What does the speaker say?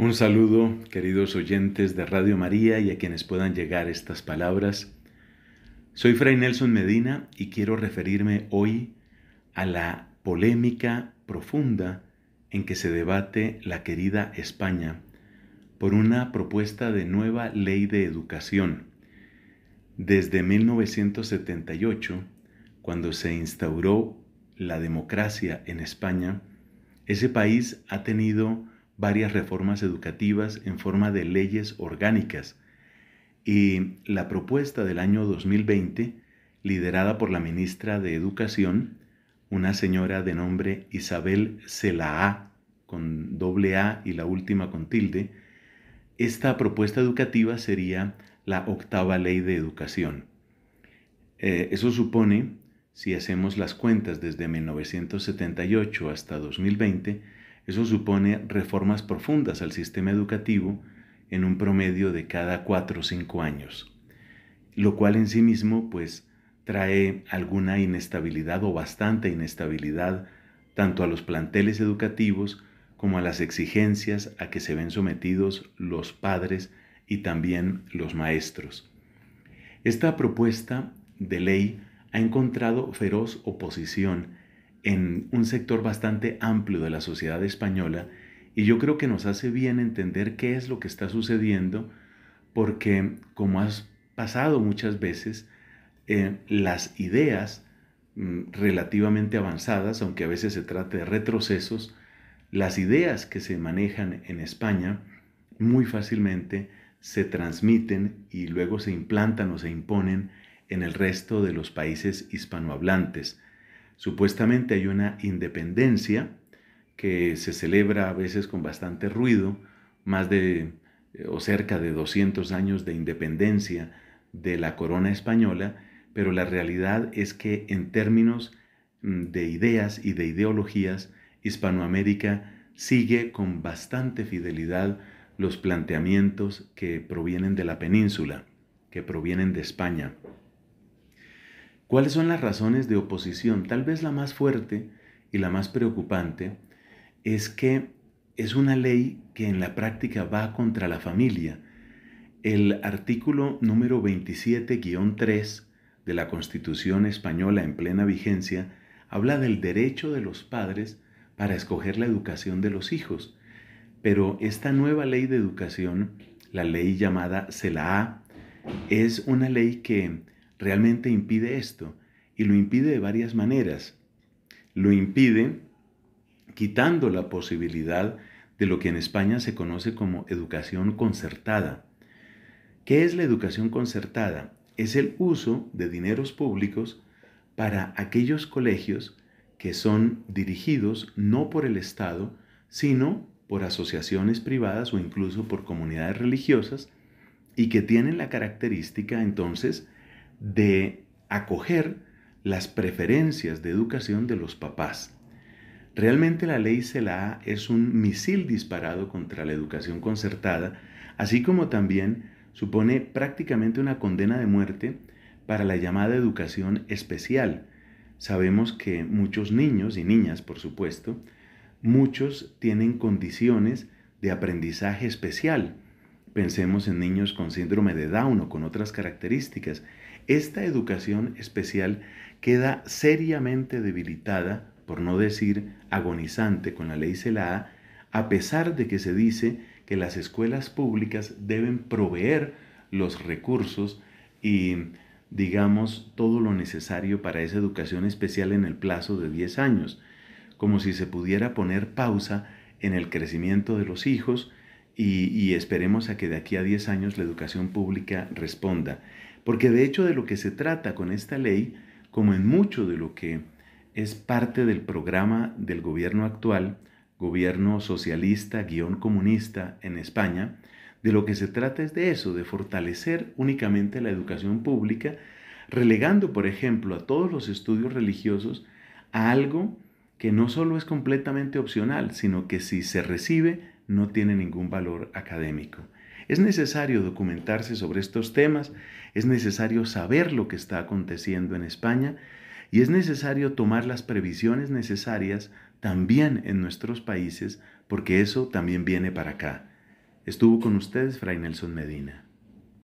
Un saludo, queridos oyentes de Radio María y a quienes puedan llegar estas palabras. Soy Fray Nelson Medina y quiero referirme hoy a la polémica profunda en que se debate la querida España por una propuesta de nueva ley de educación. Desde 1978, cuando se instauró la democracia en España, ese país ha tenido varias reformas educativas en forma de leyes orgánicas. Y la propuesta del año 2020, liderada por la ministra de Educación, una señora de nombre Isabel Celaá, con doble A y la última con tilde, esta propuesta educativa sería la octava ley de educación. Eh, eso supone, si hacemos las cuentas desde 1978 hasta 2020, eso supone reformas profundas al sistema educativo en un promedio de cada cuatro o cinco años, lo cual en sí mismo pues trae alguna inestabilidad o bastante inestabilidad tanto a los planteles educativos como a las exigencias a que se ven sometidos los padres y también los maestros. Esta propuesta de ley ha encontrado feroz oposición en un sector bastante amplio de la sociedad española y yo creo que nos hace bien entender qué es lo que está sucediendo porque como has pasado muchas veces, eh, las ideas mm, relativamente avanzadas, aunque a veces se trate de retrocesos, las ideas que se manejan en España muy fácilmente se transmiten y luego se implantan o se imponen en el resto de los países hispanohablantes. Supuestamente hay una independencia que se celebra a veces con bastante ruido, más de eh, o cerca de 200 años de independencia de la corona española, pero la realidad es que en términos mm, de ideas y de ideologías, Hispanoamérica sigue con bastante fidelidad los planteamientos que provienen de la península, que provienen de España. ¿Cuáles son las razones de oposición? Tal vez la más fuerte y la más preocupante es que es una ley que en la práctica va contra la familia. El artículo número 27-3 de la Constitución española en plena vigencia habla del derecho de los padres para escoger la educación de los hijos. Pero esta nueva ley de educación, la ley llamada CELAA, es una ley que realmente impide esto. Y lo impide de varias maneras. Lo impide quitando la posibilidad de lo que en España se conoce como educación concertada. ¿Qué es la educación concertada? Es el uso de dineros públicos para aquellos colegios que son dirigidos no por el Estado, sino por asociaciones privadas o incluso por comunidades religiosas y que tienen la característica entonces de acoger las preferencias de educación de los papás. Realmente la ley CELA es un misil disparado contra la educación concertada, así como también supone prácticamente una condena de muerte para la llamada educación especial. Sabemos que muchos niños y niñas, por supuesto, muchos tienen condiciones de aprendizaje especial, Pensemos en niños con síndrome de Down o con otras características. Esta educación especial queda seriamente debilitada, por no decir agonizante con la ley celada, a pesar de que se dice que las escuelas públicas deben proveer los recursos y, digamos, todo lo necesario para esa educación especial en el plazo de 10 años, como si se pudiera poner pausa en el crecimiento de los hijos, y, esperemos a que de aquí a 10 años la educación pública responda. Porque de hecho de lo que se trata con esta ley, como en mucho de lo que es parte del programa del gobierno actual, gobierno socialista, guión comunista en España, de lo que se trata es de eso, de fortalecer únicamente la educación pública, relegando, por ejemplo, a todos los estudios religiosos a algo que no solo es completamente opcional, sino que si se recibe no tiene ningún valor académico. Es necesario documentarse sobre estos temas, es necesario saber lo que está aconteciendo en España y es necesario tomar las previsiones necesarias también en nuestros países porque eso también viene para acá. Estuvo con ustedes Fray Nelson Medina.